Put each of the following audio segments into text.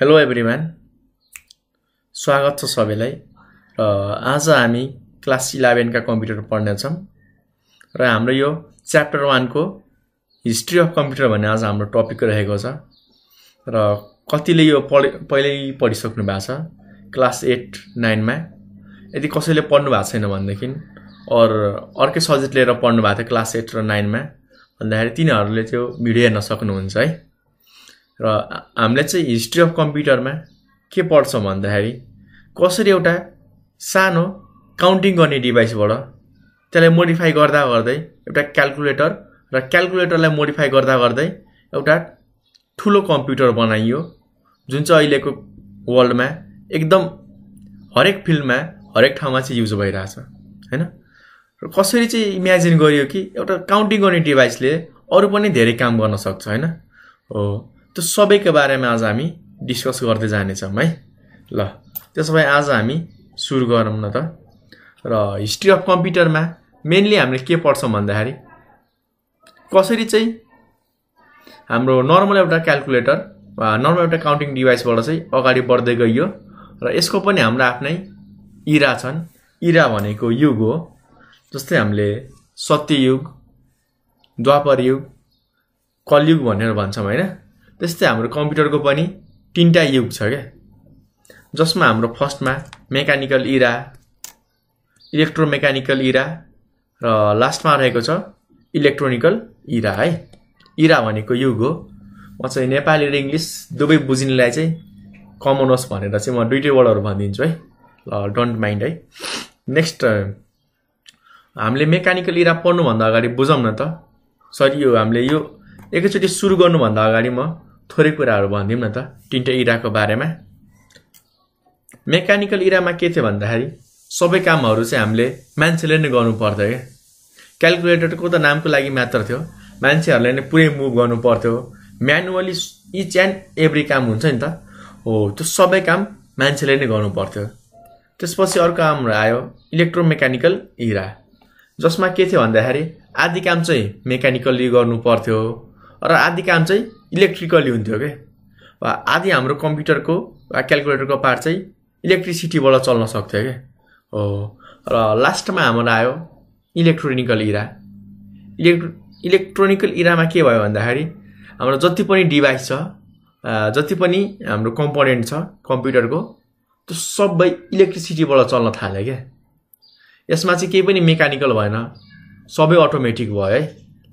hello everyone स्वागत छ सबैलाई र आज हामी क्लास इलेभेनका कम्प्युटर पढ्नेछौँ र हाम्रो यो च्याप्टर वानको हिस्ट्री अफ कम्प्युटर भन्ने आज हाम्रो टपिक रहेको छ र कतिले यो पढ पहिल्यै पढिसक्नु भएको छ क्लास एट नाइनमा यदि कसैले पढ्नु भएको छैन भनेदेखि अर अर्कै सब्जेक्ट लिएर पढ्नु भएको थियो क्लास एट र नाइनमा भन्दाखेरि तिनीहरूले त्यो भिडियो हेर्न सक्नुहुन्छ है र हामीले चाहिँ हिस्ट्री अफ कम्प्युटरमा के पढ्छौँ भन्दाखेरि कसरी एउटा सानो काउन्टिङ गर्ने डिभाइसबाट त्यसलाई मोडिफाई गर्दा गर्दै एउटा क्यालकुलेटर र क्यालकुलेटरलाई मोडिफाई गर्दा गर्दै एउटा ठुलो कम्प्युटर बनाइयो जुन चाहिँ अहिलेको वर्ल्डमा एकदम हरेक फिल्डमा हरेक ठाउँमा चाहिँ युज भइरहेछ होइन र कसरी चाहिँ इमेजिन गरियो कि एउटा काउन्टिङ गर्ने डिभाइसले अरू पनि धेरै काम गर्न सक्छ होइन हो त्यो सबैको बारेमा आज हामी डिस्कस गर्दै जानेछौँ है ल त्यसो भए आज हामी सुरु गरौँ न त र हिस्ट्री अफ कम्प्युटरमा मेनली हामीले के पढ्छौँ भन्दाखेरि कसरी चाहिँ हाम्रो नर्मल एउटा क्यालकुलेटर वा नर्मल एउटा काउन्टिङ डिभाइसबाट चाहिँ अगाडि बढ्दै गइयो र यसको पनि हाम्रो आफ्नै इरा छन् इरा भनेको युग हो जस्तै हामीले सत्ययुग द्वापर युग कलयुग भनेर भन्छौँ होइन त्यस्तै हाम्रो कम्प्युटरको पनि तिनवटा युग छ क्या जसमा हाम्रो फर्स्टमा मेकानिकल इरा इलेक्ट्रोमेकानिकल इरा र लास्टमा रहेको छ इलेक्ट्रोनिकल इरा है इरा भनेको युग हो म चाहिँ नेपाली र इङ्ग्लिस दुवै बुझ्नेलाई चाहिँ कमन होस् भनेर चाहिँ म दुइटै वर्डहरू भनिदिन्छु है ल डोन्ट माइन्ड है नेक्स्ट हामीले मेकानिकल इरा पढ्नुभन्दा अगाडि बुझौँ न त सरी यो हामीले यो एकैचोटि सुरु गर्नुभन्दा अगाडि म थोरै कुराहरू भनिदिउँ न त तिनटा इराको बारेमा मेकानिकल इरामा के थियो भन्दाखेरि सबै कामहरू चाहिँ हामीले मान्छेले नै गर्नु पर्थ्यो क्या क्यालकुलेटरको त नामको लागि मात्र थियो मान्छेहरूले नै पुरै मुभ गर्नु पर्थ्यो म्यानुअली इच एन्ड एभ्री काम हुन्छ नि त हो त्यो सबै काम मान्छेले नै गर्नु पर्थ्यो त्यसपछि अर्को हाम्रो आयो इलेक्ट्रोमेकानिकल इरा जसमा के थियो भन्दाखेरि आदि काम चाहिँ मेकानिकल्ली गर्नु पर्थ्यो र आदि काम चाहिँ इलेक्ट्रिकली हुन्थ्यो क्या वा आधी हाम्रो कम्प्युटरको वा क्यालकुलेटरको पार्ट चाहिँ इलेक्ट्रिसिटीबाट चल्न सक्थ्यो क्या हो र लास्टमा हाम्रो आयो इलेक्ट्रोनिकल इरा इलेक्ट्रो इलेक्ट्रोनिकल इरामा के भयो भन्दाखेरि हाम्रो जति पनि डिभाइस छ जति पनि हाम्रो कम्पोनेन्ट छ कम्प्युटरको त्यो सबै इलेक्ट्रिसिटीबाट चल्न थाल्यो क्या यसमा चाहिँ केही पनि मेकानिकल भएन सबै अटोमेटिक भयो है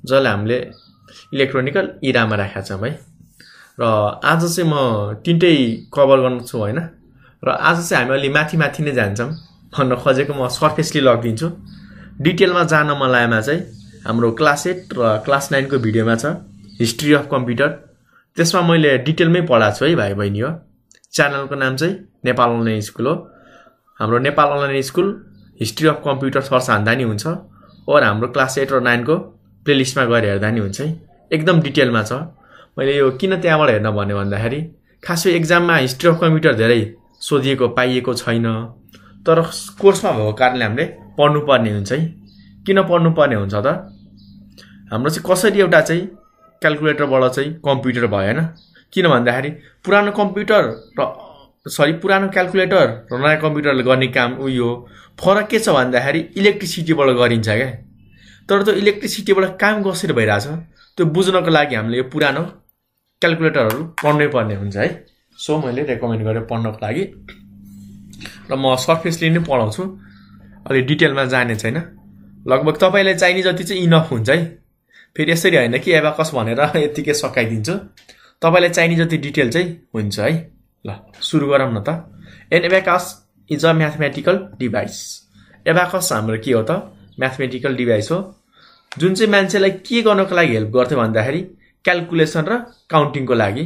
जसलाई हामीले इलेक्ट्रोनिकल इरामा राखेका छौँ है र आज चाहिँ म तिनटै कभर छु होइन र आज चाहिँ हामी अलि माथि माथि नै जान्छौँ भन्न खोजेको म सर्फेसली लगिदिन्छु डिटेलमा जान मन चाहिँ हाम्रो क्लास एट र क्लास नाइनको भिडियोमा छ हिस्ट्री अफ कम्प्युटर त्यसमा मैले डिटेलमै पढाएको छु है भाइ बहिनी हो च्यानलको नाम चाहिँ नेपाल अनलाइन स्कुल हो हाम्रो Nepal online school history of computer सर्स हान्दा नि हुन्छ ओर हाम्रो क्लास एट र नाइनको प्लेलिस्टमा गएर हेर्दा नि हुन्छ है एकदम डिटेलमा छ मैले यो किन त्यहाँबाट हेर्न भन्यो भन्दाखेरि खासै एक्जाममा हिस्ट्री अफ कम्प्युटर धेरै सोधिएको पाइएको छैन तर कोर्समा भएको कारणले हामीले पढ्नुपर्ने हुन्छ है किन पढ्नुपर्ने हुन्छ त हाम्रो चाहिँ कसरी एउटा चाहिँ क्यालकुलेटरबाट चाहिँ कम्प्युटर भयो होइन किन भन्दाखेरि पुरानो कम्प्युटर र सरी पुरानो क्यालकुलेटर र नयाँ कम्प्युटरले गर्ने काम उयो फरक के छ भन्दाखेरि इलेक्ट्रिसिटीबाट गरिन्छ क्या तर त्यो इलेक्ट्रिसिटीबाट काम कसरी भइरहेछ त्यो बुझ्नको लागि हामीले यो पुरानो क्यालकुलेटरहरू पढ्नै पर्ने हुन्छ है सो मैले रेकमेन्ड गरेँ पढ्नको लागि र म सर्फेसले नै पढाउँछु अलिक डिटेलमा जाने छैन लगभग तपाईँलाई चाहिने जति चाहिँ इनफ हुन्छ है फेरि यसरी होइन कि एबाकस भनेर यत्तिकै सकाइदिन्छु तपाईँलाई चाहिने जति डिटेल चाहिँ हुन्छ है ल सुरु गरौँ न त an abacus is a mathematical device abacus हाम्रो के हो त म्याथमेटिकल डिभाइस हो जुन चाहिँ मान्छेलाई के गर्नको लागि हेल्प गर्थ्यो भन्दाखेरि क्यालकुलेसन र काउन्टिङको लागि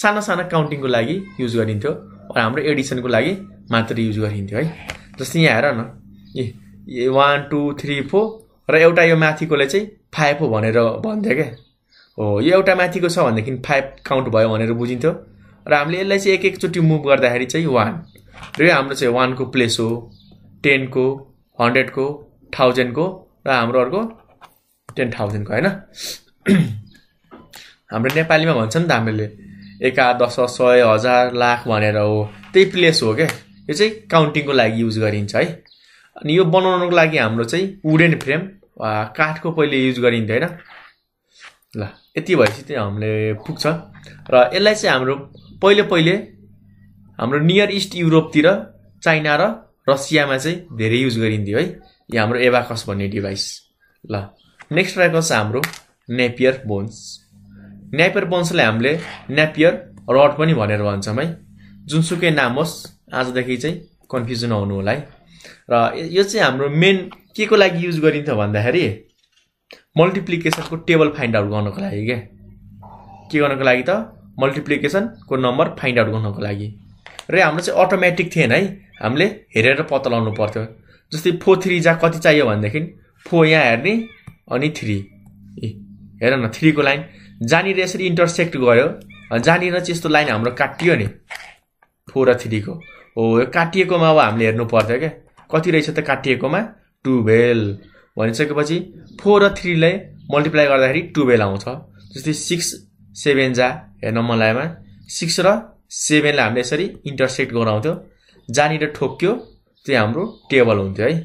साना साना काउन्टिङको लागि युज गरिन्थ्यो र हाम्रो एडिसनको लागि मात्र युज गरिन्थ्यो है जस्तै यहाँ हेर न ए वान टू थ्री फोर र एउटा यो माथिकोले चाहिँ फाइभ हो भनेर भन्थ्यो क्या हो यो एउटा माथिको छ भनेदेखि फाइभ काउन्ट भयो भनेर बुझिन्थ्यो र हामीले यसलाई चाहिँ एक एकचोटि मुभ गर्दाखेरि चाहिँ वान र यो हाम्रो चाहिँ वानको प्लेस हो टेनको हन्ड्रेडको थाउजन्डको र हाम्रो अर्को टेन थाउजन्डको होइन हाम्रो नेपालीमा भन्छ नि त हामीले एका दस सय हजार लाख भनेर हो त्यही प्लेस हो क्या यो चाहिँ काउन्टिङको लागि युज गरिन्छ है अनि यो बनाउनको लागि हाम्रो चाहिँ वुडेन फ्रेम काठको पहिले युज गरिन्थ्यो होइन ल यति भएपछि चाहिँ हामीले पुग्छ र यसलाई चाहिँ हाम्रो पहिले पहिले हाम्रो नियर इस्ट युरोपतिर चाइना र रसियामा चाहिँ धेरै युज गरिन्थ्यो है यो हाम्रो एभाकस भन्ने डिभाइस ल नेक्स्ट रहेको छ हाम्रो नेपियर बोन्स नेपियर बोन्सलाई हामीले नेपियर रड पनि भनेर भन्छौँ है जुनसुकै नाम होस् आजदेखि चाहिँ कन्फ्युजन नहुनु होला है र यो चाहिँ हाम्रो मेन के को लागि युज गरिन्थ्यो भन्दाखेरि मल्टिप्लिकेसनको टेबल फाइन्ड आउट गर्नको लागि क्या के गर्नको लागि त मल्टिप्लिकेसनको नम्बर फाइन्ड आउट गर्नको लागि र हाम्रो चाहिँ अटोमेटिक थिएन है हामीले हेरेर पत्ता लगाउनु पर्थ्यो जस्तै फोर थ्री जा कति चाहियो भनेदेखि फोर यहाँ हेर्ने अनि थ्री ए हेर न थ्रीको लाइन जहाँनिर यसरी इन्टरसेक्ट गयो जहाँनिर चाहिँ यस्तो लाइन हाम्रो काटियो नि फोर र थ्रीको हो यो काटिएकोमा अब हामीले हेर्नु पर्थ्यो क्या कति रहेछ त काटिएकोमा टुवेल्भ भनिसकेपछि फोर र थ्रीलाई मल्टिप्लाई गर्दाखेरि टुवेल्भ आउँछ जस्तै सिक्स सेभेन जा हेर्न लागेमा सिक्स र सेभेनलाई हामीले यसरी इन्टरसेक्ट गराउँथ्यो जहाँनिर ठोक्यो चाहिँ हाम्रो टेबल हुन्थ्यो है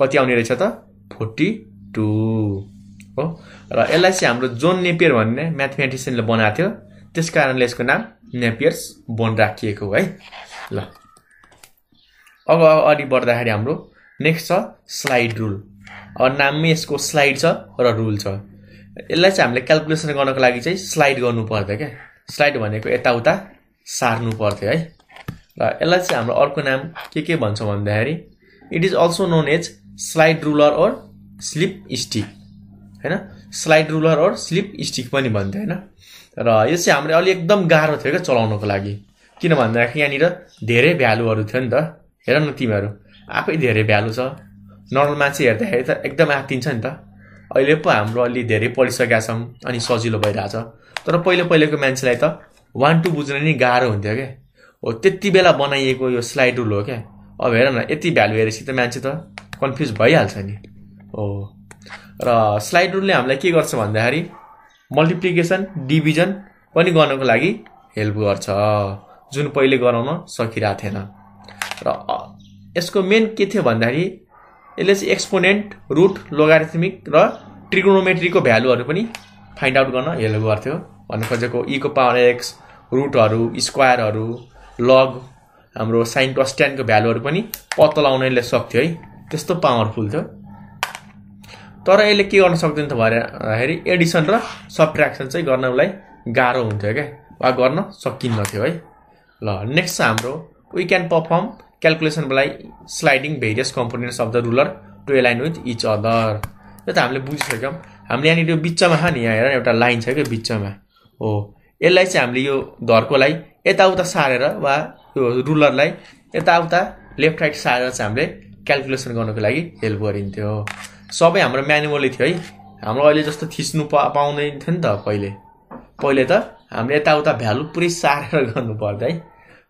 कति आउने रहेछ त फोर्टी टू हो र यसलाई चाहिँ हाम्रो जोन नेपियर भन्ने म्याथमेटिसियनले बनाएको थियो त्यस कारणले यसको नाम नेपियर्स बोन राखिएको है ल अब अघि बढ्दाखेरि हाम्रो नेक्स्ट छ स्लाइड रुल अब नाममै यसको स्लाइड छ र रुल छ यसलाई चाहिँ हामीले क्यालकुलेसन गर्नको लागि चाहिँ स्लाइड गर्नु पर्थ्यो क्या स्लाइड भनेको यताउता सार्नु पर्थ्यो है र यसलाई चाहिँ हाम्रो अर्को नाम के के भन्छौँ भन्दाखेरि it is also known as slide ruler or slip stick होइन slide ruler or slip stick पनि भन्थ्यो होइन र यो चाहिँ हाम्रो अलिक एकदम गाह्रो थियो क्या चलाउनको लागि किन भन्दाखेरि यहाँनिर धेरै भ्यालुहरू थियो नि त हेर न तिमीहरू आफै धेरै भ्यालु छ नर्मल मान्छे हेर्दाखेरि त एकदम आत्तिन्छ नि त अहिले पो हाम्रो अलि धेरै पढिसकेका छौँ अनि सजिलो भइरहेछ तर पहिलो पहिलेको मान्छेलाई त वान टू बुझ्न नै गाह्रो हुन्थ्यो क्या हो त्यति बेला बनाइएको यो स्लाइड रुल हो क्या अब हेर न यति भ्यालु हेरेपछि त मान्छे त कन्फ्युज भइहाल्छ नि हो र स्लाइड रुलले हामीलाई के गर्छ भन्दाखेरि मल्टिप्लिकेसन डिभिजन पनि गर्नको लागि हेल्प गर्छ जुन पहिले गराउन सकिरहेको थिएन र यसको मेन के थियो भन्दाखेरि यसले चाहिँ एक्सपोनेन्ट रुट लोगारिथमिक र ट्रिग्नोमेट्रीको भ्यालुहरू पनि फाइन्ड आउट गर्न हेल्प गर्थ्यो भन्नु खोजेको इको पावर एक्स रुटहरू स्क्वायरहरू लग हाम्रो साइन क्रस टेनको भ्यालुहरू पनि पत्ता लगाउनले सक्थ्यो है त्यस्तो पावरफुल थियो तर यसले के गर्न सक्दैन थियो भन्दाखेरि एडिसन र सब्ट्र्याक्सन चाहिँ गर्नलाई गाह्रो हुन्थ्यो क्या वा गर्न सकिन्नथ्यो है ल नेक्स्ट हाम्रो we can perform calculation by sliding various components of the ruler to align with each other यो त हामीले बुझिसक्यौँ हामीले यहाँनिर बिचमा छ नि यहाँ हेर एउटा लाइन छ क्या बिचमा हो यसलाई चाहिँ हामीले यो धर्कोलाई यताउता सारेर वा यो रुलरलाई यताउता लेफ्ट राइट सारेर चाहिँ हामीले क्यालकुलेसन गर्नुको लागि हेल्प गरिन्थ्यो सबै हाम्रो म्यानुअली थियो है हाम्रो अहिले जस्तो थिच्नु पा पाउँदैन थियो नि त पहिले पहिले त हामीले यताउता भ्यालु पुरै सारेर गर्नु पर्थ्यो है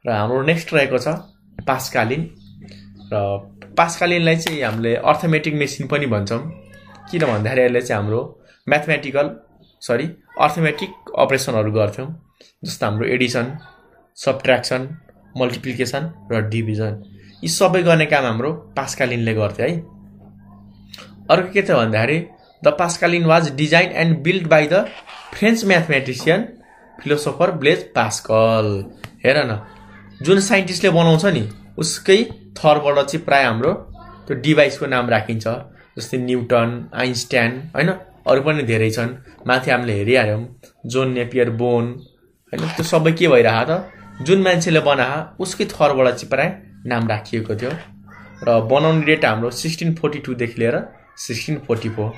र हाम्रो नेक्स्ट रहेको छ पासकालीन र पासकालीनलाई चाहिँ हामीले अर्थमेटिक मेसिन पनि भन्छौँ किन भन्दाखेरि यसले चाहिँ हाम्रो म्याथमेटिकल सरी अर्थमेटिक अपरेसनहरू गर्थ्यौँ जस्तो हाम्रो एडिसन सब्ट्र्याक्सन मल्टिप्लिकेसन र डिभिजन यी सबै गर्ने काम हाम्रो पास्कालिनले गर्थ्यो है अर्को के थियो भन्दाखेरि the Pascaline was design and build by the French mathematician philosopher Blaise Pascal हेर न जुन साइन्टिस्टले बनाउँछ नि उसकै थरबाट चाहिँ प्रायः हाम्रो त्यो डिभाइसको नाम राखिन्छ जस्तै न्युटन आइन्स्ट्यान होइन अरू पनि धेरै छन् माथि हामीले हेरिहाल्यौँ जोन नेपियर बोन होइन त्यो सबै के भइरहेको त जुन मान्छेले बना उसकै थरबाट चाहिँ प्रायः नाम राखिएको थियो र बनाउने डेट हाम्रो सिक्सटिन फोर्टी टूदेखि लिएर सिक्सटिन फोर्टी फोर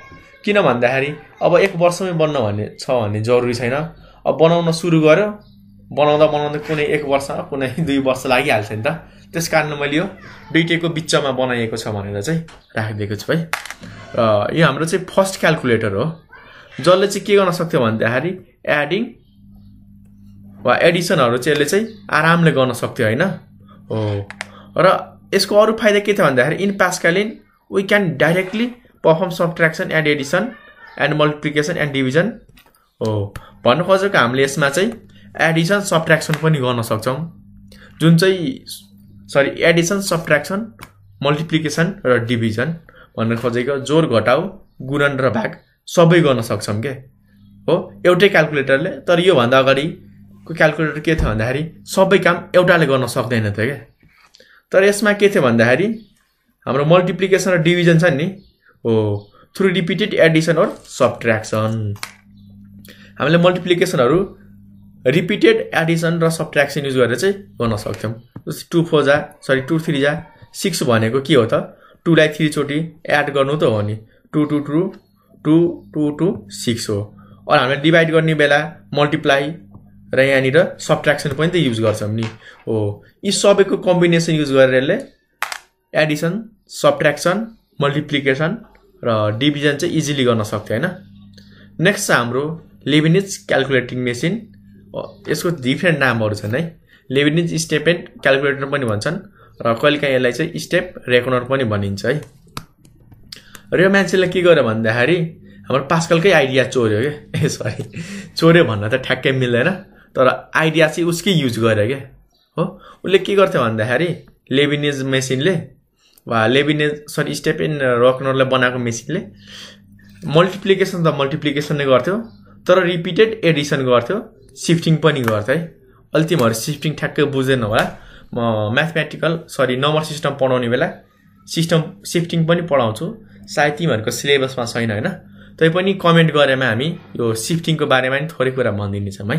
किन भन्दाखेरि अब एक वर्षमै बन्न भन्ने छ भन्ने जरुरी छैन अब बनाउन सुरु गर्यो बनाउँदा बनाउँदा कुनै एक वर्ष कुनै दुई वर्ष लागिहाल्छ नि त त्यस कारण मैले यो दुइटैको e बिचमा बनाइएको छ भनेर चाहिँ राखिदिएको छु है र यो हाम्रो चाहिँ फर्स्ट क्यालकुलेटर हो जसले चाहिँ के गर्न सक्थ्यो भन्दाखेरि एडिङ वा एडिसनहरू चाहिँ यसले चाहिँ आरामले गर्न सक्थ्यो होइन हो र यसको अरू फाइदा के थियो भन्दाखेरि in Pascaline we can directly perform subtraction and addition and multiplication and division हो भन्नु खोजेको हामीले यसमा चाहिँ एडिसन सब्ट्र्याक्सन पनि गर्न सक्छौँ जुन चाहिँ सरी एडिसन सब्ट्र्याक्सन मल्टिप्लिकेसन र डिभिजन भन्न खोजेको जोर घटाउ गुणन र भाग सबै गर्न सक्छौँ के हो एउटै क्यालकुलेटरले तर योभन्दा अगाडि को क्यालकुलेटर के थियो भन्दाखेरि सबै काम एउटाले गर्न सक्दैन थियो क्या तर यसमा के थियो भन्दाखेरि हाम्रो मल्टिप्लिकेसन र डिभिजन छ नि हो through repeated addition or subtraction हामीले मल्टिप्लिकेसनहरू रिपिटेड एडिसन र सब्ट्र्याक्सन युज गरेर चाहिँ गर्न सक्थ्यौँ जस्तै टु फोर जा सरी टु थ्री जा सिक्स भनेको के हो त टुलाई थ्रीचोटि एड गर्नु त हो नि two two two two two two six हो अरू हामीले डिभाइड गर्ने बेला मल्टिप्लाई र यहाँनिर सब्ट्र्याक्सन पनि त युज गर्छौँ नि हो यी सबैको कम्बिनेसन युज गरेर यसले एडिसन सब्ट्र्याक्सन मल्टिप्लिकेसन र डिभिजन चाहिँ इजिली गर्न सक्थ्यो होइन नेक्स्ट छ हाम्रो लेभिनिज क्यालकुलेटिङ मेसिन यसको डिफ्रेन्ट नामहरू छन् है लेभिनिज स्टेप एन्ड क्यालकुलेटर पनि भन्छन् र कहिलेकाहीँ यसलाई चाहिँ स्टेप रेकनर पनि भनिन्छ है र यो मान्छेले के गर्यो भन्दाखेरि हाम्रो पास्कलकै आइडिया चोर्यो क्या सरी चोर्यो भन्न त ठ्याक्कै मिल्दैन तर आइडिया चाहिँ उसकै युज गर्यो क्या हो उसले के गर्थ्यो भन्दाखेरि लेबिनेज मेसिनले वा लेबिनेज सरी स्टेप स्टेपेन रकनरलाई बनाएको मेसिनले मल्टिप्लिकेसन त मल्टिप्लिकेसन नै गर्थ्यो तर रिपिटेड एडिसन गर्थ्यो सिफ्टिङ पनि गर्थ्यो है अलि तिमीहरू सिफ्टिङ ठ्याक्कै बुझ्दैन होला म म्याथमेटिकल सरी नम्बर सिस्टम पढाउने बेला सिस्टम सिफ्टिङ पनि पढाउँछु सायद तिमीहरूको सिलेबसमा छैन होइन तैपनि कमेन्ट गरेमा हामी यो सिफ्टिङको बारेमा नि थोरै कुरा भनिदिनेछौँ है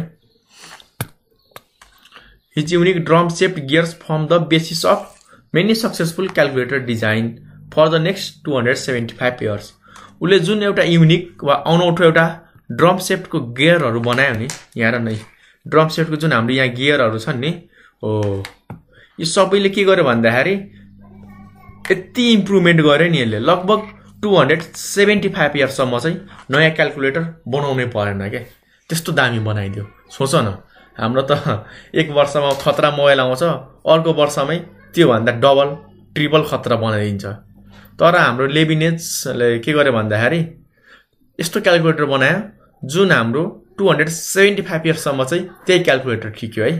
his unique drum shape gears form the basis of many successful calculator design for the next two hundred seventy five years उसले जुन एउटा युनिक वा अनौठो एउटा ड्रम सेप्टको गियरहरू बनायो नि यहाँ र नै ड्रम सेप्टको जुन हाम्रो यहाँ गियरहरू छन् नि हो यो सबैले के गर्यो भन्दाखेरि यति इम्प्रुभमेन्ट गर्यो नि यसले लगभग टु हन्ड्रेड सेभेन्टी फाइभ इयर्ससम्म चाहिँ नयाँ क्यालकुलेटर बनाउनै परेन क्या त्यस्तो दामी बनाइदियो सोच न हाम्रो त एक वर्षमा खतरा मोबाइल आउँछ अर्को वर्षमै त्योभन्दा डबल ट्रिपल खतरा बनाइदिन्छ तर हाम्रो लेबिनेजले के गर्यो भन्दाखेरि यस्तो क्यालकुलेटर बनायो जुन हाम्रो टु हन्ड्रेड सेभेन्टी फाइभ इयर्ससम्म चाहिँ त्यही क्यालकुलेटर ठिक्यो है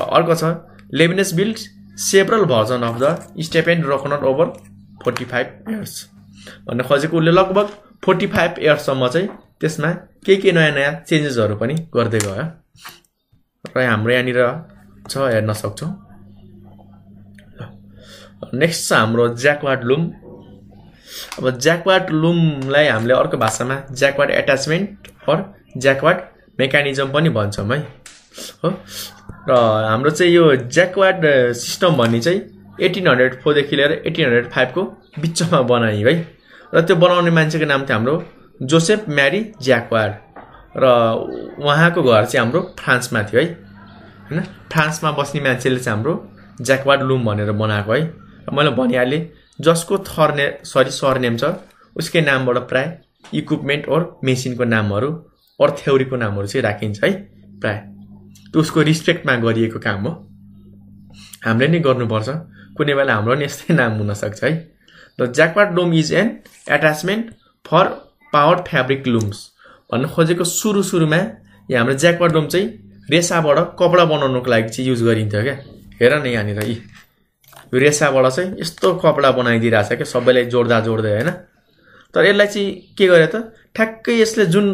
र अर्को छ Leibniz build several version of the step and over forty five years भन्न खोजेको उसले लगभग फोर्टी फाइभ इयर्ससम्म चाहिँ त्यसमा के के नयाँ नयाँ चेन्जेसहरू पनि गर्दै गयो र हाम्रो यहाँनिर छ हेर्न सक्छौँ नेक्स्ट छ हाम्रो ज्याकवाट लुम अब ज्याकवाट लुमलाई हामीले अर्को भाषामा Jacquard attachment or Jacquard mechanism पनि भन्छौँ है हो र हाम्रो चाहिँ यो ज्याकवाट सिस्टम भन्ने चाहिँ एटिन हन्ड्रेड फोरदेखि लिएर एटिन हन्ड्रेड फाइभको बिचमा बनायो है र त्यो बनाउने मान्छेको नाम थियो हाम्रो जोसेफ म्यारी ज्याकवाड र उहाँको घर चाहिँ हाम्रो फ्रान्समा थियो है होइन फ्रान्समा बस्ने मान्छेले चाहिँ हाम्रो ज्याकवाड लुम भनेर बनाएको है मैले भनिहालेँ जसको थर्ने सरी सरनेम छ उसकै नामबाट प्राय इक्विपमेन्ट ओर मेसिनको नामहरू ओर थ्योरीको नामहरू चाहिँ राखिन्छ है प्राय त्यो उसको रिस्पेक्टमा गरिएको काम हो हामीले नै गर्नुपर्छ कुनै बेला हाम्रो नि यस्तै नाम हुनसक्छ है the Jacquard loom is an attachment for power fabric looms भन्न खोजेको सुरु सुरुमा यो हाम्रो ज्याकवाडोम चाहिँ रेसाबाट कपडा बनाउनुको लागि चाहिँ युज गरिन्थ्यो क्या हेर न यहाँनिर यी यो रेसाबाट चाहिँ यस्तो कपडा बनाइदिइरहेछ क्या सबैलाई जोड्दा जोड्दै होइन तर यसलाई चाहिँ के गर्यो त ठ्याक्कै यसले जुन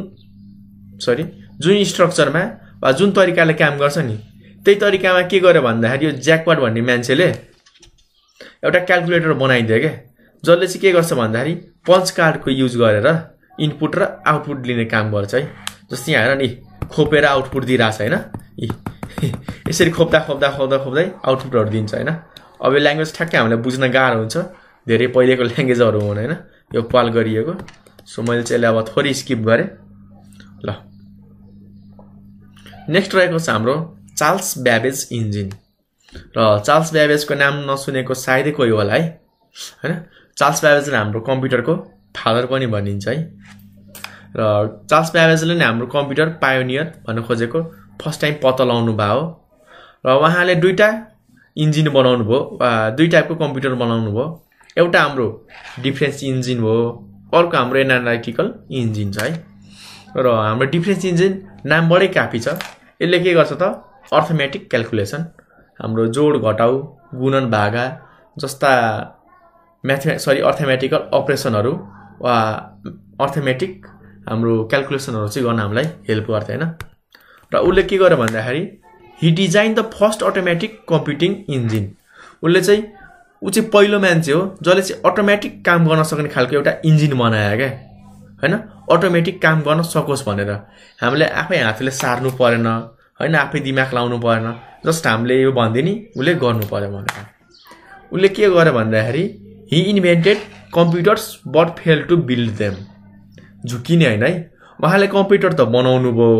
सरी जुन स्ट्रक्चरमा वा जुन तरिकाले काम गर्छ नि त्यही तरिकामा के गर्यो भन्दाखेरि यो ज्याकवाट भन्ने मान्छेले एउटा क्यालकुलेटर बनाइदियो क्या जसले चाहिँ के गर्छ भन्दाखेरि पञ्च कार्डको युज गरेर इनपुट र आउटपुट लिने काम गर्छ है जस्तै यहाँ हेर नि खोपेर आउटपुट दिइरहेको छ होइन यसरी खोप्दा खोप्दा खोप्दा खोप्दै आउटपुटहरू दिन्छ होइन अब यो ल्याङ्ग्वेज ठ्याक्कै हामीलाई बुझ्न गाह्रो हुन्छ धेरै पहिलेको ल्याङ्ग्वेजहरू हुन् होइन यो पाल गरिएको सो मैले चाहिँ यसलाई अब थोरै स्किप गरेँ ल नेक्स्ट रहेको छ हाम्रो चार्ल्स ब्याबेज इन्जिन र चार्ल्स ब्याबेजको नाम नसुनेको सायदै कोही होला है होइन चार्ल्स ब्याबेज हाम्रो कम्प्युटरको फादर पनि भनिन्छ है र चार्ल्स ब्याबेजले नै हाम्रो कम्प्युटर पायोनियर भन्न खोजेको फर्स्ट टाइम पत्ता लगाउनु भयो र उहाँले दुईवटा इन्जिन बनाउनु भयो दुई टाइपको कम्प्युटर बनाउनु भयो एउटा हाम्रो डिफ्रेन्स इन्जिन हो अर्को हाम्रो एनालाइटिकल इन्जिन छ है र हाम्रो डिफ्रेन्स इन्जिन नामबाटै काफी छ यसले के गर्छ त अर्थमेटिक क्यालकुलेसन हाम्रो जोड घटाउ गुणन भागा जस्ता म्याथमे सरी अर्थमेटिकल अपरेसनहरू वा अर्थमेटिक हाम्रो क्यालकुलेसनहरू चाहिँ गर्न हामीलाई हेल्प गर्थ्यो होइन र उसले के गर्यो भन्दाखेरि he design the first automatic computing engine उसले चाहिँ ऊ चाहिँ पहिलो मान्छे हो जसले चाहिँ अटोमेटिक काम गर्न सक्ने खालको एउटा इन्जिन बनायो क्या होइन अटोमेटिक काम गर्न सकोस् भनेर हामीले आफै हातले सार्नु परेन होइन आफै दिमाग लाउनु परेन जस्ट हामीले यो भनिदिने उसले गर्नु पऱ्यो भनेर उसले के गर्यो भन्दाखेरि he invented computers but fail to build them झुकिने होइन है उहाँले कम्प्युटर त बनाउनु भयो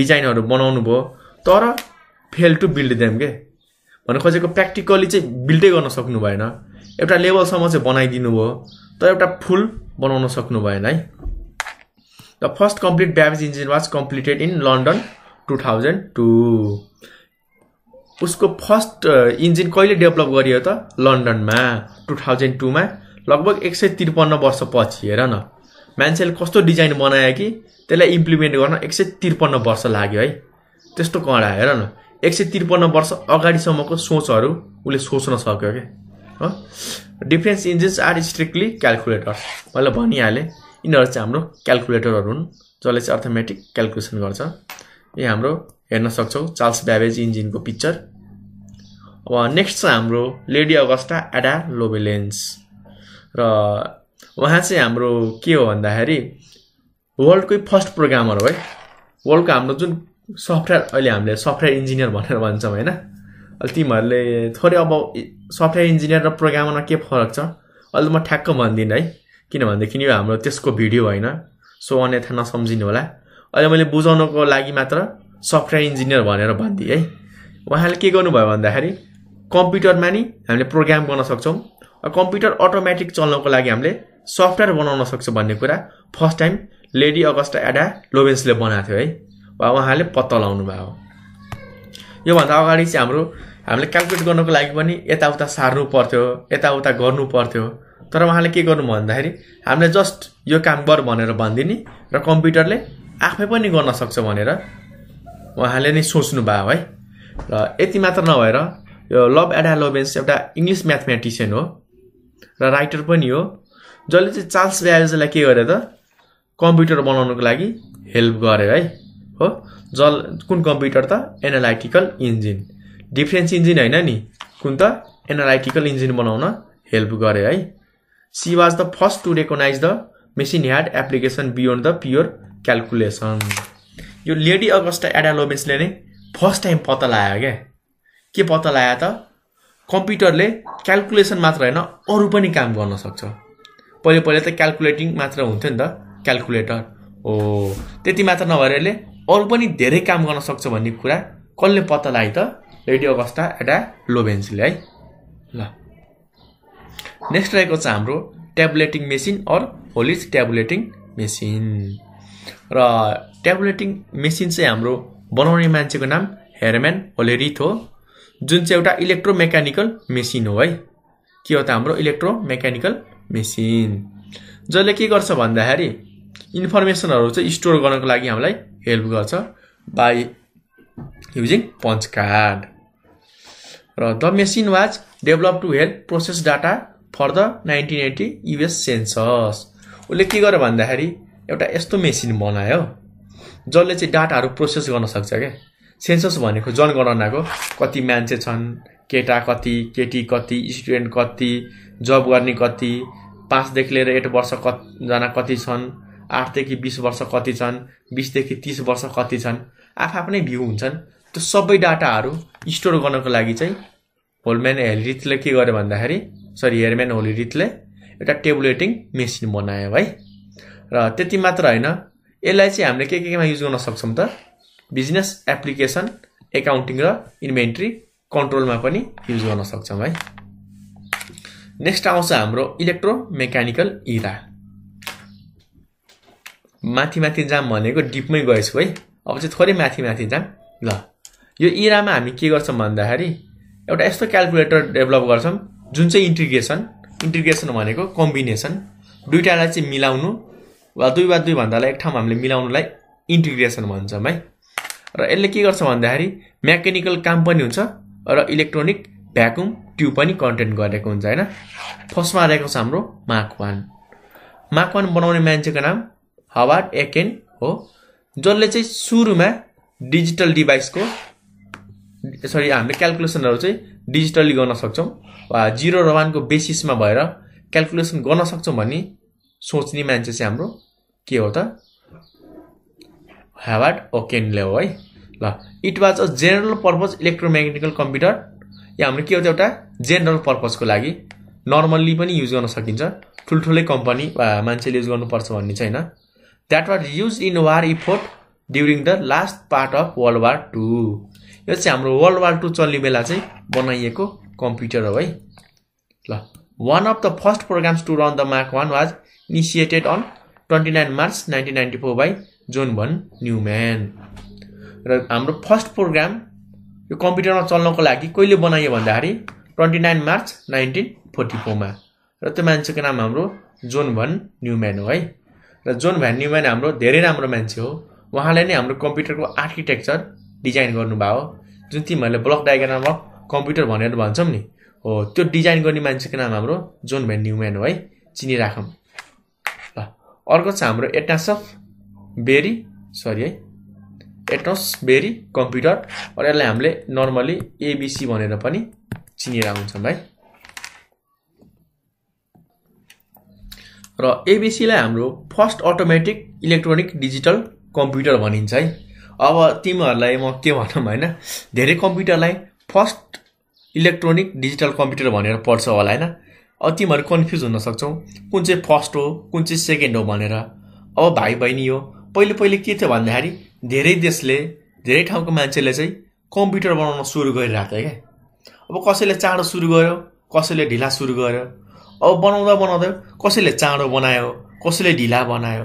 डिजाइनहरू बनाउनु भयो तर फेल टु बिल्ड देम के भन्नु खोजेको प्र्याक्टिकली चाहिँ बिल्डै गर्न सक्नु भएन एउटा लेभलसम्म चाहिँ बनाइदिनु भयो तर एउटा फुल बनाउन सक्नु भएन है the first complete Babbage engine was completed in London two thousand two उसको फर्स्ट इन्जिन uh, कहिले डेभलप गरियो त लन्डनमा टु थाउजन्ड टूमा लगभग एक सय त्रिपन्न वर्षपछि हेर न मान्छेले कस्तो डिजाइन बनायो कि त्यसलाई इम्प्लिमेन्ट गर्न एक सय त्रिपन्न वर्ष लाग्यो है त्यस्तो कडा हेर न एक सय त्रिपन्न वर्ष अगाडिसम्मको सोचहरू उसले सोच्न सक्यो क्या हो difference engines are strictly calculator मैले भनिहालेँ यिनीहरू चाहिँ हाम्रो क्यालकुलेटरहरू हुन् जसले चाहिँ अर्थमेटिक क्यालकुलेसन गर्छ यो हाम्रो हेर्न सक्छौँ चार्ल्स ब्याबेज इन्जिनको पिक्चर अब नेक्स्ट छ हाम्रो लेडी अगस्टा एडा लोबेलेन्स र उहाँ चाहिँ हाम्रो के हो भन्दाखेरि वर्ल्डकै फर्स्ट प्रोग्रामर हो है वर्ल्डको हाम्रो जुन सफ्टवेयर अहिले हामीले सफ्टवेयर इन्जिनियर भनेर भन्छौँ होइन अहिले तिमीहरूले थोरै अब सफ्टवेयर इन्जिनियर र प्रोग्रामरमा के फरक छ अहिले म ठ्याक्क भन्दिनँ है किनभनेदेखि यो हाम्रो त्यसको भिडियो होइन सो अन्यथा नसम्झिनु होला अहिले मैले बुझाउनको लागि मात्र सफ्टवेयर इन्जिनियर भनेर भनिदिएँ है उहाँले के गर्नुभयो भन्दाखेरि कम्प्युटरमा नि हामीले प्रोग्राम गर्न सक्छौँ कम्प्युटर अटोमेटिक चल्नको लागि हामीले सफ्टवेयर बनाउन सक्छ भन्ने कुरा फर्स्ट टाइम लेडी अगस्टा एडा लोभेन्सले बनाएको थियो है वा उहाँले पत्ता लगाउनु भयो योभन्दा अगाडि चाहिँ हाम्रो हामीले क्यालकुलेट गर्नको लागि पनि यताउता सार्नु पर्थ्यो यताउता गर्नु पर्थ्यो तर उहाँले के गर्नु भन्दाखेरि हामीले जस्ट यो काम गर भनेर भनिदिने र कम्प्युटरले आफै पनि गर्न सक्छ भनेर उहाँले नै सोच्नु भयो है र यति मात्र नभएर यो लभ एडा लोभेन्स एउटा इङ्ग्लिस म्याथमेटिसियन हो र राइटर पनि हो जसले चाहिँ चार्ल्स ब्यारेजलाई के गरे त कम्प्युटर बनाउनुको लागि हेल्प गरे है हो जल कुन कम्प्युटर त एनालाइटिकल इन्जिन डिफ्रेन्स इन्जिन होइन नि कुन त एनालाइटिकल इन्जिन बनाउन हेल्प गरे है she was the first to recognise the machine had application beyond the pure calculation यो लेडी अगस्टा एडालोबेन्सले नै फर्स्ट टाइम पत्ता लगायो क्या के पत्ता लगायो त कम्प्युटरले क्यालकुलेसन मात्र होइन अरू पनि काम गर्न सक्छ पहिले पहिले त क्यालकुलेटिङ मात्र हुन्थ्यो नि त क्यालकुलेटर हो त्यति मात्र नभएर यसले अरू पनि धेरै काम गर्न सक्छ भन्ने कुरा कसले पत्ता लाग्यो त लेडी अगस्टा एडा लोभेन्सीले है ल नेक्स्ट रहेको छ हाम्रो tabulating machine or Hollerith tabulating machine र ट्याब्लेटिङ मेसिन चाहिँ हाम्रो बनाउने मान्छेको नाम हेरमेन होलेरिथ हो जुन चाहिँ एउटा इलेक्ट्रोमेकानिकल मेसिन हो है के हो त हाम्रो इलेक्ट्रोमेकानिकल मेसिन जसले के गर्छ भन्दाखेरि इन्फर्मेसनहरू चाहिँ स्टोर गर्नको लागि हामीलाई हेल्प गर्छ बाई युजिङ पन्च कार्ड र the machine was develop to help process data for the nineteen eighty US census उसले के गर्यो भन्दाखेरि एउटा यस्तो मेसिन बनायो जसले चाहिँ डाटाहरू प्रोसेस गर्न सक्छ क्या सेन्सस भनेको जनगणनाको कति मान्छे छन् केटा कति केटी कति स्टुडेन्ट कति जब गर्ने कति पाँचदेखि लिएर एट वर्ष कतिजना कति छन् आठदेखि बिस वर्ष कति छन् बिसदेखि तिस वर्ष कति छन् आफ्नै भ्यू हुन्छन् त्यो सबै डाटाहरू स्टोर गर्नको लागि चाहिँ होलम्यान हेलिथले के गर्यो भन्दाखेरि सरी हेयरम्यान होलिरिथले एउटा टेबुलेटिङ मेसिन बनायो है र त्यति मात्र होइन यसलाई चाहिँ हामीले के केमा युज गर्न सक्छौँ त बिजनेस एप्लिकेसन एकाउन्टिङ र इन्भेन्ट्री कन्ट्रोलमा पनि युज गर्न सक्छौँ है नेक्स्ट आउँछ हाम्रो इलेक्ट्रो मेकानिकल इरा माथि माथि जाम भनेको डिपमै गएछु है अब चाहिँ थोरै माथि माथि जाम ल यो इरामा हामी के गर्छौँ भन्दाखेरि एउटा यस्तो क्यालकुलेटर डेभलप गर्छौँ जुन चाहिँ इन्टिग्रेसन इन्टिग्रेसन भनेको कम्बिनेसन दुइटालाई चाहिँ मिलाउनु वा दुई वा दुई भन्दालाई एक ठाउँमा हामीले मिलाउनुलाई इन्टिग्रेसन भन्छौँ है र यसले के गर्छ भन्दाखेरि मेकानिकल काम पनि हुन्छ र इलेक्ट्रोनिक भ्याकुम ट्युब पनि कन्टेन्ट गरेको हुन्छ होइन फर्स्टमा रहेको छ हाम्रो माकवान माकवान बनाउने मान्छेको नाम हवार्ड एकेन हो जसले चाहिँ सुरुमा डिजिटल डिभाइसको सरी हामीले क्यालकुलेसनहरू चाहिँ डिजिटल्ली गर्न सक्छौँ वा जिरो र वानको बेसिसमा भएर क्यालकुलेसन गर्न सक्छौँ भन्ने सोच्ने मान्छे चाहिँ हाम्रो के हो त हावार्ड ओकेनले हो है ल it was a general purpose electromagnetical computer या हाम्रो के हो त एउटा जेनरल पर्पजको लागि नर्मल्ली पनि युज गर्न सकिन्छ ठुल्ठुलै कम्पनी वा मान्छेले युज गर्नुपर्छ भन्ने छैन that was use in war effort during the last part of world war two यो चाहिँ हाम्रो वर्ल्ड वार टू चल्ने बेला चाहिँ बनाइएको कम्प्युटर हो है ल one of the first programs to run the Mark one was initiated on twenty nine March nineteen ninety four by John von Neumann र हाम्रो फर्स्ट प्रोग्राम यो कम्प्युटरमा चल्नको लागि कहिले बनाइयो भन्दाखेरि twenty nine March nineteen forty फोरमा र त्यो मान्छेको नाम हाम्रो जोन भन न्युम्यान हो है र जोन भ्यान न्युम्यान हाम्रो धेरै राम्रो मान्छे हो उहाँले नै हाम्रो कम्प्युटरको आर्किटेक्चर डिजाइन गर्नुभयो जुन तिमीहरूले ब्लक डायग्राम कम्प्युटर भनेर भन्छौँ नि हो त्यो डिजाइन गर्ने मान्छेको नाम हाम्रो जोन भ्यान न्युम्यान हो है चिनिराखौँ ल अर्को छ हाम्रो एटनास अफ बेरी सरी है एटमस बेरी कम्प्युटर र यसलाई हामीले नर्मली एबिसी भनेर पनि चिनिरहेको हुन्छौँ है र एबिसीलाई हाम्रो first automatic electronic digital computer भनिन्छ है अब तिमीहरूलाई म के भनौँ होइन धेरै कम्प्युटरलाई फर्स्ट इलेक्ट्रोनिक डिजिटल कम्प्युटर भनेर पढ्छ होला होइन अब तिमीहरू कन्फ्युज हुन सक्छौ कुन चाहिँ फर्स्ट हो कुन चाहिँ सेकेन्ड हो भनेर अब भाइ बहिनी हो पहिले पहिले के थियो भन्दाखेरि धेरै देशले धेरै ठाउँको मान्छेले चाहिँ कम्प्युटर बनाउन सुरु गरिरहेको थियो क्या अब कसैले चाँडो सुरु गर्यो कसैले ढिला सुरु गर्यो अब बनाउँदा बनाउँदै कसैले चाँडो बनायो कसैले ढिला बनायो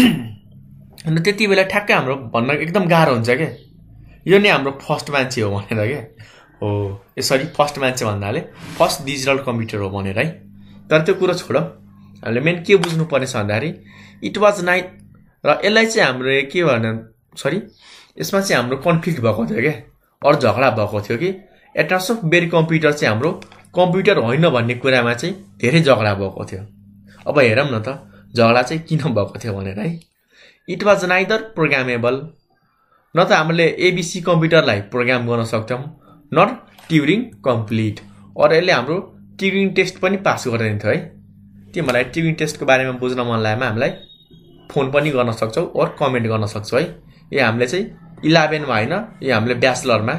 अन्त त्यति बेला ठ्याक्कै हाम्रो भन्न एकदम गाह्रो हुन्छ क्या यो नै हाम्रो फर्स्ट मान्छे हो भनेर क्या हो यसरी फर्स्ट मान्छे भन्नाले फर्स्ट डिजिटल कम्प्युटर हो भनेर है तर त्यो कुरो छोड हामीले मेन के बुझ्नु बुझ्नुपर्नेछ भन्दाखेरि इट वाज नाइट र यसलाई चाहिँ हाम्रो के भनौँ सरी यसमा चाहिँ हाम्रो कन्फ्लिक्ट भएको थियो क्या अरू झगडा भएको थियो कि एटर्स अफ बेरी कम्प्युटर चाहिँ हाम्रो कम्प्युटर होइन भन्ने कुरामा चाहिँ धेरै झगडा भएको थियो अब हेरौँ न त झगडा चाहिँ किन भएको थियो भनेर है इट वाज नाइदर प्रोग्रामेबल न त हामीले एबिसी कम्प्युटरलाई प्रोग्राम गर्न सक्थ्यौँ नट ट्युरिङ कम्प्लिट अरू यसले हाम्रो ट्युरिङ टेस्ट पनि पास गर्दैन थियो है त्यो मलाई ट्युरिङ टेस्टको बारेमा बुझ्न मन लाग्यो हामीलाई फोन पनि गर्न सक्छौ ओर कमेन्ट गर्न सक्छौ है यो हामीले चाहिँ इलेभेनमा होइन यो हामीले ब्याचलरमा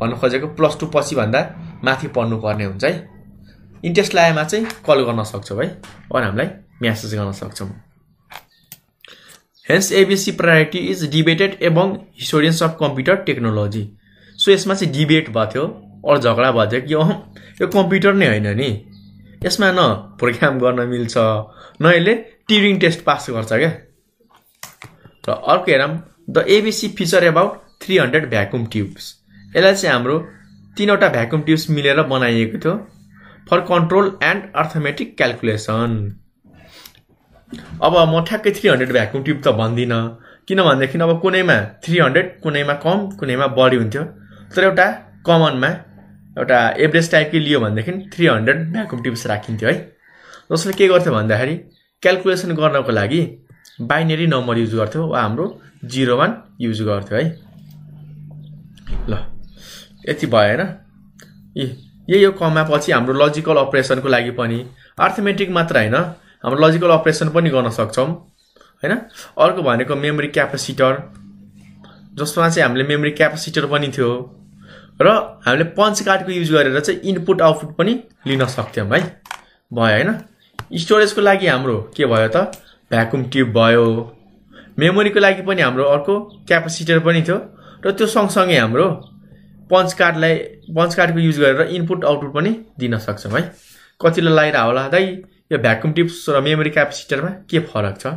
भन्नु खोजेको प्लस टू पछि भन्दा माथि पढ्नुपर्ने हुन्छ है इन्ट्रेस्ट लाएमा चाहिँ कल गर्न सक्छौँ है अरू हामीलाई म्यासेज गर्न सक्छौँ hence ABC priority is debated एबङ historians of computer technology so यसमा चाहिँ डिबेट भएको थियो अरू झगडा भएको थियो कि अँ यो कम्प्युटर नै होइन नि यसमा न प्रोग्राम गर्न मिल्छ न यसले ट्युरिङ टेस्ट पास गर्छ क्या र अर्को हेरौँ the ABC feature about three hundred vacuum tubes यसलाई चाहिँ हाम्रो तिनवटा भ्याकुम ट्युब्स मिलेर बनाइएको थियो for control and arithmetic calculation अब म ठ्याक्कै थ्री हन्ड्रेड भ्याकुम ट्युब त भन्दिनँ किन अब कुनैमा थ्री हन्ड्रेड कुनैमा कम कुनैमा बढी हुन्थ्यो तर एउटा कमनमा एउटा एभरेज टाइपकै लियो भनेदेखि थ्री हन्ड्रेड भ्याकुम ट्युब्स राखिन्थ्यो है जसले के गर्थ्यो भन्दाखेरि क्यालकुलेसन गर्नको लागि बाइनेरी नम्बर युज गर्थ्यो वा हाम्रो जिरो वान युज गर्थ्यो है ल यति भएन यही हो कमा पछि हाम्रो लजिकल अपरेसनको लागि पनि आर्थमेटिक मात्र होइन हाम्रो लजिकल अपरेसन पनि गर्न सक्छौँ होइन अर्को भनेको मेमोरी क्यापेसिटर जसमा चाहिँ हामीले मेमोरी क्यापेसिटर पनि थियो र हामीले पञ्च कार्डको युज गरेर चाहिँ इनपुट आउटपुट पनि लिन सक्थ्यौँ है भयो होइन स्टोरेजको लागि हाम्रो के भयो त भ्याकुम ट्युब भयो मेमोरीको लागि पनि हाम्रो अर्को क्यापेसिटर पनि थियो र त्यो सँगसँगै हाम्रो पन्च कार्डलाई पन्च कार्डको युज गरेर इनपुट आउटपुट पनि दिन सक्छौँ है कतिलाई लगाएर होला दाइ यो भ्याकुम ट्युब्स र मेमोरी क्यापेसिटरमा के फरक छ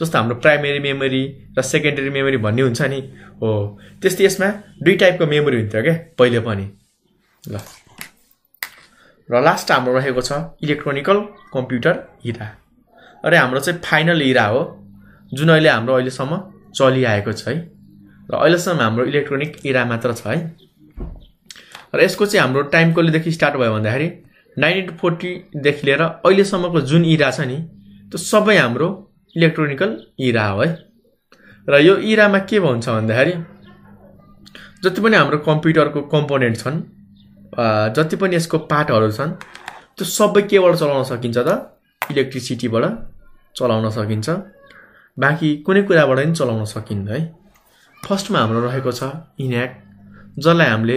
जस्तो हाम्रो प्राइमेरी मेमोरी र सेकेन्डरी मेमोरी भन्ने हुन्छ नि हो त्यस्तै यसमा दुई टाइपको मेमोरी हुन्थ्यो क्या पहिले पनि ल र लास्ट हाम्रो रहेको छ इलेक्ट्रोनिकल कम्प्युटर हिरा र हाम्रो चाहिँ फाइनल इरा हो जुन अहिले हाम्रो अहिलेसम्म चलिआएको छ है र अहिलेसम्म हाम्रो इलेक्ट्रोनिक इरा मात्र छ है र यसको चाहिँ हाम्रो टाइम कहिलेदेखि स्टार्ट भयो भन्दाखेरि नाइन्टिन फोर्टीदेखि लिएर अहिलेसम्मको जुन इरा छ नि त्यो सबै हाम्रो इलेक्ट्रोनिकल इरा हो है र यो इरामा के भन्छ भन्दाखेरि जति पनि हाम्रो कम्प्युटरको कम्पोनेन्ट छन् जति पनि यसको पार्टहरू छन् त्यो सबै केबाट चलाउन सकिन्छ त इलेक्ट्रिसिटीबाट चलाउन सकिन्छ बाँकी कुनै कुराबाट पनि चलाउन सकिन्न है फर्स्टमा हाम्रो रहेको छ इन्याक जसलाई हामीले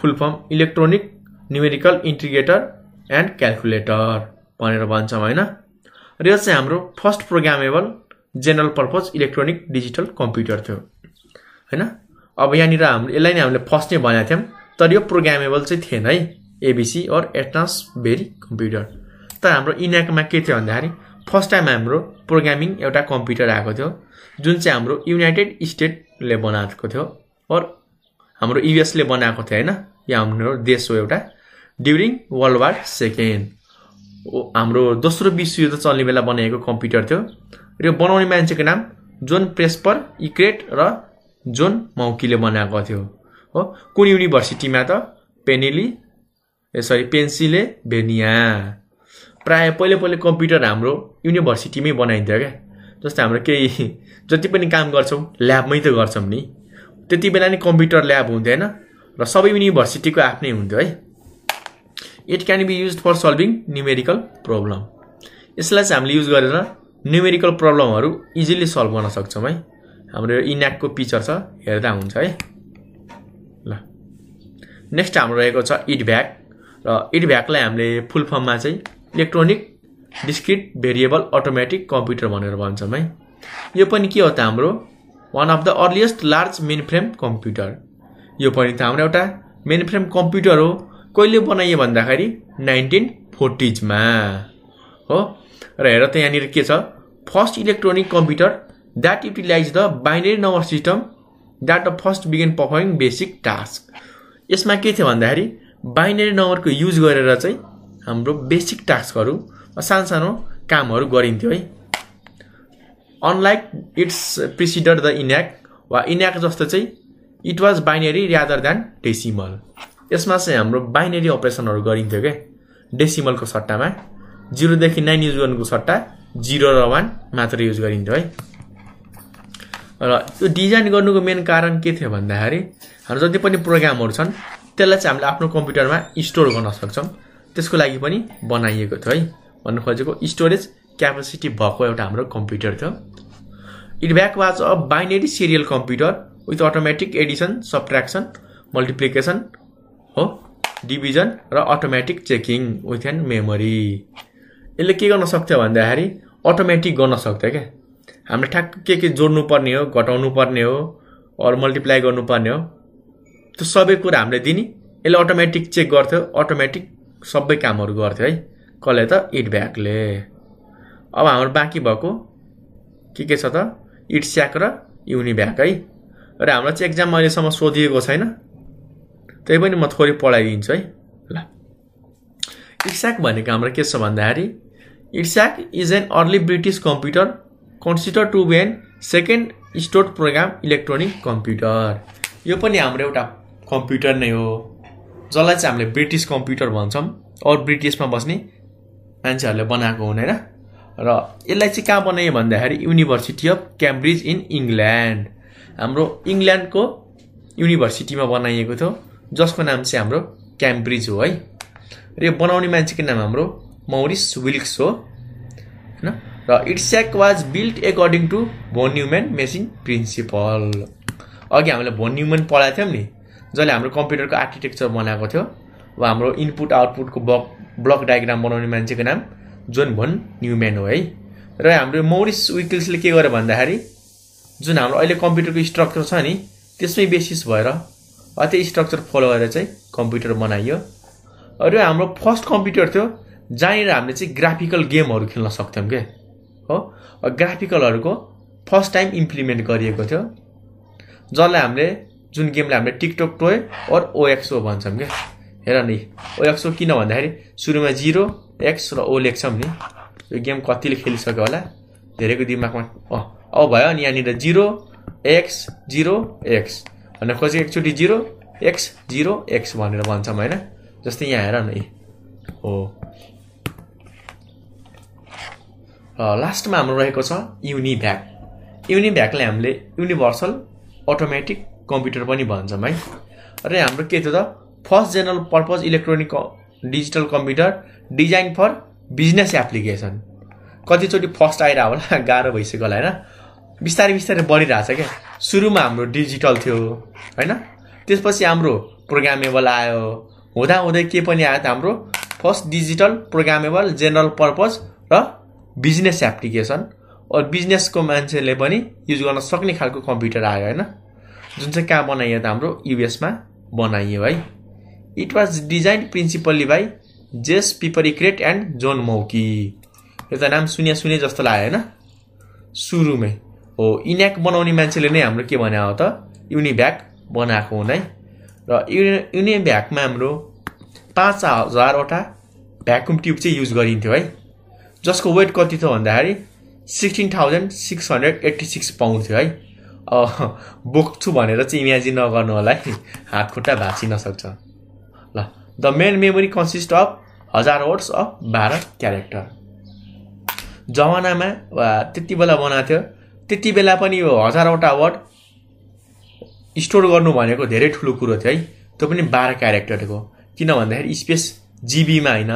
full form electronic numerical integrator and calculator भनेर भन्छौँ होइन र यो चाहिँ हाम्रो first programmable general purpose electronic digital computer थियो होइन अब यहाँनिर हाम्रो यसलाई नै हामीले फर्स्ट नै भनेको थियौँ तर यो प्रोग्रामेबल चाहिँ थिएन है ABC or advance very computer तर हाम्रो इन्याकमा के थियो भन्दाखेरि फर्स्ट टाइम हाम्रो प्रोग्रामिङ एउटा कम्प्युटर आएको थियो जुन चाहिँ हाम्रो युनाइटेड स्टेटले बनाएको थियो अर हाम्रो युएसले बनाएको थियो होइन यो हाम्रो देश हो एउटा ड्युरिङ वर्ल्ड वार सेकेन्ड हाम्रो दोस्रो विश्वयुद्ध चल्ने बेला बनाएको कम्प्युटर थियो र यो बनाउने मान्छेको नाम जोन प्रेस्पर इक्रेट र जोन मौकीले बनाएको थियो हो कुन युनिभर्सिटीमा त पेनेली सरी पेन्सिले भेनिया प्रायः पहिले पहिले कम्प्युटर हाम्रो युनिभर्सिटीमै बनाइदियो क्या जस्तै हाम्रो केही जति पनि काम गर्छौँ ल्याबमै त गर्छौँ नि त्यति बेला नि कम्प्युटर ल्याब हुन्थेन र सबै युनिभर्सिटीको आफ्नै हुन्थ्यो है it can be use for solving numerical problem यसलाई चाहिँ हामीले युज गरेर न्युमेरिकल प्रब्लमहरू इजिली सल्भ गर्न सक्छौँ है हाम्रो यो इन्याकको e पिक्चर छ हेर्दा हुन्छ है ल नेक्स्ट हाम्रो रहेको छ इट र इट भ्याकलाई हामीले फुल फर्ममा चाहिँ electronic discrete variable automatic computer भनेर भन्छौँ है यो पनि के हो त हाम्रो one of the earliest large mainframe computer यो पनि त हाम्रो एउटा मेन फ्रेम कम्प्युटर हो कहिले बनाइयो भन्दाखेरि नाइन्टिन फोर्टिजमा हो र हेर त यहाँनिर के छ first electronic computer that utilize the binary number system that the first began performing basic task यसमा के थियो भन्दाखेरि बाइनेरी नम्बरको युज गरेर चाहिँ हाम्रो बेसिक टास्कहरू सानसानो कामहरू गरिन्थ्यो है unlike its preceder the ENIAC वा इन्याक जस्तो चाहिँ it was binary rather than decimal यसमा चाहिँ हाम्रो बाइनेरी अपरेसनहरू गरिन्थ्यो क्या डेसिमलको सट्टामा जिरोदेखि नाइन युज गर्नुको सट्टा जिरो र वान मात्र युज गरिन्थ्यो है र यो डिजाइन गर्नुको मेन कारण के थियो भन्दाखेरि हाम्रो जति पनि प्रोग्रामहरू छन् त्यसलाई चाहिँ हामीले आफ्नो कम्प्युटरमा स्टोर गर्न सक्छौँ त्यसको लागि पनि बनाइएको थियो है भन्नु खोजेको स्टोरेज क्यापेसिटी भएको एउटा हाम्रो कम्प्युटर थियो it back was a binary serial computer with automatic addition subtraction multiplication हो डिभिजन र automatic checking with an memory यसले के गर्न सक्थ्यो भन्दाखेरि अटोमेटिक गर्न सक्थ्यो क्या हामीले ठ्याक्क के के जोड्नु पर्ने हो घटाउनु पर्ने हो अरू मल्टिप्लाई गर्नुपर्ने हो त्यो सबै कुरा हामीले दिने यसले अटोमेटिक चेक गर्थ्यो अटोमेटिक सबै कामहरू गर्थ्यो है कसले त इट भ्याकले अब हाम्रो बाँकी भएको के के छ त इट स्याक र भ्याक है र हाम्रो चाहिँ एक्जाम अहिलेसम्म सोधिएको छैन त्यही पनि म थोरै पढाइदिन्छु है ल इट्स्याक भनेको हाम्रो के छ भन्दाखेरि EDSAC is an early British computer consider to be an second stored program electronic computer यो पनि हाम्रो एउटा कम्प्युटर नै हो जसलाई चाहिँ हामीले ब्रिटिस कम्प्युटर भन्छौँ अरू ब्रिटिसमा बस्ने मान्छेहरूले बनाएको होइन र यसलाई चाहिँ कहाँ बनायो भन्दाखेरि University of Cambridge in England हाम्रो इङ्ल्यान्डको युनिभर्सिटीमा बनाइएको थियो जसको नाम चाहिँ हाम्रो क्याम्ब्रिज हो है र यो बनाउने मान्छेको नाम हाम्रो मौरिस विल्क्स हो होइन र SAC was built according to von Neumann machine principle अघि हामीले भोन्युमेन पढाएको थियौँ नि जसले हाम्रो कम्प्युटरको आर्किटेक्चर बनाएको थियो वा हाम्रो इनपुट आउटपुटको बक ब्लक डायग्राम बनाउने मान्छेको नाम जोन भन न्युम्यान हो है र हाम्रो मोरिस विकिल्सले के गर्यो भन्दाखेरि जुन हाम्रो अहिले कम्प्युटरको स्ट्रक्चर छ नि त्यसमै बेसिस भएर त्यही स्ट्रक्चर फलो गरेर चाहिँ कम्प्युटर बनाइयो र हाम्रो फर्स्ट कम्प्युटर थियो जहाँनिर हामीले चाहिँ ग्राफिकल गेमहरू खेल्न सक्थ्यौँ के हो ग्राफिकलहरूको फर्स्ट टाइम इम्प्लिमेन्ट गरिएको थियो जसलाई हामीले जुन गेमलाई हामीले टिकटक टोय ओर ओएक्सओ भन्छौँ क्या हेर नि ओ एक्स हो किन भन्दाखेरि सुरुमा जिरो एक्स र ओ लेख्छौँ नि यो गेम कतिले खेलिसक्यो होला धेरैको दिमागमा अँ औ भयो नि यहाँनिर जिरो एक्स जिरो एक्स भनेर खोजेको एकचोटि जिरो एक्स जिरो एक्स भनेर भन्छौँ होइन जस्तै यहाँ हेर न हो लास्टमा हाम्रो रहेको छ युनिभ्याक युनिभ्याकले हामीले युनिभर्सल अटोमेटिक कम्प्युटर पनि भन्छौँ है र हाम्रो के थियो त first general purpose electronic digital computer design for business application कतिचोटि फर्स्ट आएर होला गाह्रो भइसक्यो होला होइन बिस्तारै बिस्तारै बढिरहेछ क्या सुरुमा हाम्रो डिजिटल थियो होइन त्यसपछि हाम्रो प्रोग्रामेबल आयो हुँदा हुँदै के पनि आयो त हाम्रो first digital programmable general purpose र बिजनेस एप्लिकेसन बिजनेसको मान्छेले पनि युज गर्न सक्ने खालको कम्प्युटर आयो होइन जुन चाहिँ कहाँ बनाइयो त हाम्रो युएसमा बनाइयो है it was designed principally by J Presper Eckert and John मौकी यो त नाम सुन्या सुने जस्तो लाग्यो होइन सुरुमै हो इन्याक बनाउने मान्छेले नै हाम्रो के भने हो त युनिभ्याक बनाएको हुन् है र युनि युनिभ्याकमा हाम्रो पाँच हजारवटा भ्याकुम ट्युब चाहिँ युज गरिन्थ्यो है जसको वेट कति थियो भन्दाखेरि sixteen thousand six hundred eighty six pound थियो है बोक्छु भनेर चाहिँ इमेजिन नगर्नु होला है हात खुट्टा भाँचिन सक्छ the main memory consist of हजार वर्ड्स अफ बाह्र क्यारेक्टर जमानामा वा त्यति बेला बनाएको थियो त्यति बेला पनि यो हजारवटा वर्ड स्टोर गर्नु भनेको धेरै ठुलो कुरो थियो है त्यो पनि बाह्र क्यारेक्टरको किन भन्दाखेरि स्पेस जिबीमा होइन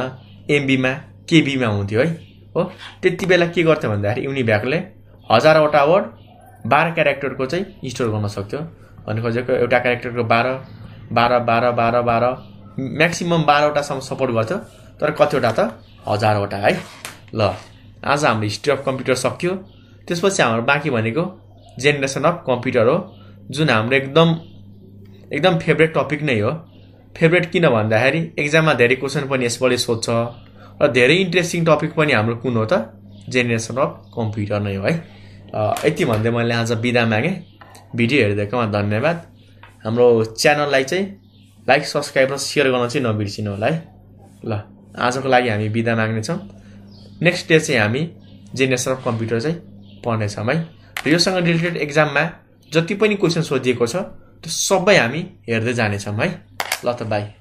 एमबीमा केबीमा हुन्थ्यो है हो त्यति बेला के गर्थ्यो भन्दाखेरि युनिभ्याकले हजारवटा वर्ड बाह्र क्यारेक्टरको चाहिँ स्टोर गर्न सक्थ्यो भन्नु खोजेको एउटा क्यारेक्टरको बाह्र बाह्र बाह्र बाह्र बाह्र म्याक्सिमम् बाह्रवटासम्म सपोर्ट गर्थ्यो तर कतिवटा त हजारवटा है ल आज हाम्रो हिस्ट्री अफ कम्प्युटर सक्यो त्यसपछि हाम्रो बाँकी भनेको जेनेरेसन अफ कम्प्युटर हो जुन हाम्रो एकदम एकदम फेभरेट टपिक नै हो फेभरेट किन भन्दाखेरि एक्जाममा धेरै क्वेसन पनि यसबाट सोध्छ र धेरै इन्ट्रेस्टिङ टपिक पनि हाम्रो कुन हो त जेनेरेसन अफ कम्प्युटर नै हो है यति भन्दै मैले आज बिदा मागेँ भिडियो हेरिदिएकोमा धन्यवाद हाम्रो च्यानललाई चाहिँ लाइक सब्सक्राइब र सेयर गर्न चाहिँ नबिर्सिनु होला है ल आजको लागि हामी बिदा माग्नेछौँ नेक्स्ट डे चाहिँ हामी जेनेरेसन अफ कम्प्युटर चाहिँ पढ्नेछौँ है र योसँग रिलेटेड एक्जाममा जति पनि क्वेसन सोधिएको छ त्यो सबै हामी हेर्दै जानेछौँ है ल त बाई